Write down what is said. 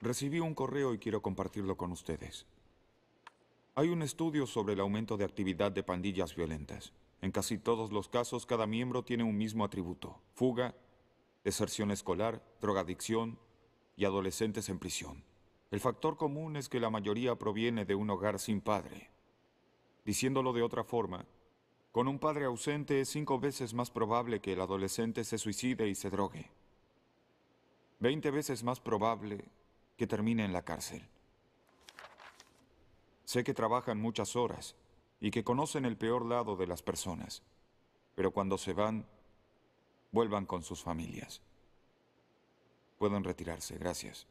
Recibí un correo y quiero compartirlo con ustedes. Hay un estudio sobre el aumento de actividad de pandillas violentas. En casi todos los casos, cada miembro tiene un mismo atributo. Fuga, deserción escolar, drogadicción y adolescentes en prisión. El factor común es que la mayoría proviene de un hogar sin padre. Diciéndolo de otra forma, con un padre ausente es cinco veces más probable que el adolescente se suicide y se drogue. Veinte veces más probable que termine en la cárcel. Sé que trabajan muchas horas y que conocen el peor lado de las personas, pero cuando se van, vuelvan con sus familias. Pueden retirarse, gracias.